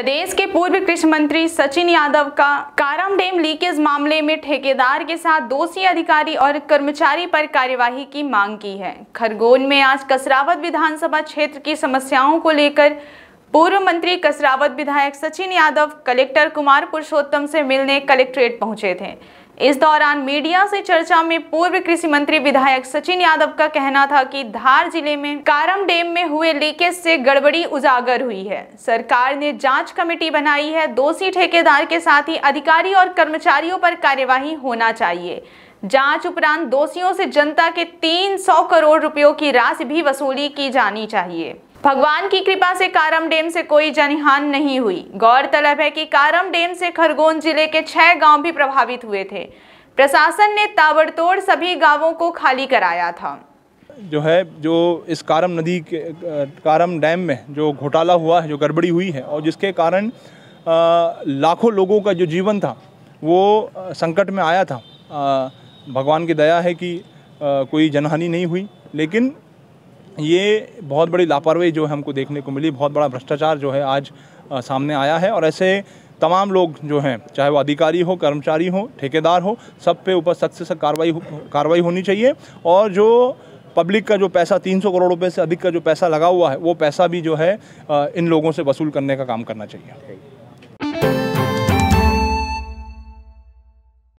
प्रदेश के पूर्व कृषि मंत्री सचिन यादव का कारम डैम लीकेज मामले में ठेकेदार के साथ दोषी अधिकारी और कर्मचारी पर कार्यवाही की मांग की है खरगोन में आज कसरावत विधानसभा क्षेत्र की समस्याओं को लेकर पूर्व मंत्री कसरावत विधायक सचिन यादव कलेक्टर कुमार पुरुषोत्तम से मिलने कलेक्ट्रेट पहुंचे थे इस दौरान मीडिया से चर्चा में पूर्व कृषि मंत्री विधायक सचिन यादव का कहना था कि धार जिले में कारम डेम में हुए लीकेज से गड़बड़ी उजागर हुई है सरकार ने जांच कमेटी बनाई है दोषी ठेकेदार के साथ ही अधिकारी और कर्मचारियों पर कार्यवाही होना चाहिए जांच उपरांत दोषियों से जनता के 300 करोड़ रुपयों की राशि भी वसूली की जानी चाहिए भगवान की कृपा से कारम डैम से कोई जनहान नहीं हुई गौरतलब है कि कारम डैम से खरगोन जिले के छह गांव भी प्रभावित हुए थे प्रशासन ने ताबड़तोड़ सभी गांवों को खाली कराया था जो है जो इस कारम नदी के कारम डैम में जो घोटाला हुआ है जो गड़बड़ी हुई है और जिसके कारण लाखों लोगों का जो जीवन था वो संकट में आया था आ, भगवान की दया है कि आ, कोई जनहानि नहीं हुई लेकिन ये बहुत बड़ी लापरवाही जो है हमको देखने को मिली बहुत बड़ा भ्रष्टाचार जो है आज सामने आया है और ऐसे तमाम लोग जो हैं चाहे वो अधिकारी हो कर्मचारी हो ठेकेदार हो सब पे ऊपर सख्त से सख्त कार्रवाई कार्रवाई होनी चाहिए और जो पब्लिक का जो पैसा 300 करोड़ रुपए से अधिक का जो पैसा लगा हुआ है वो पैसा भी जो है इन लोगों से वसूल करने का काम करना चाहिए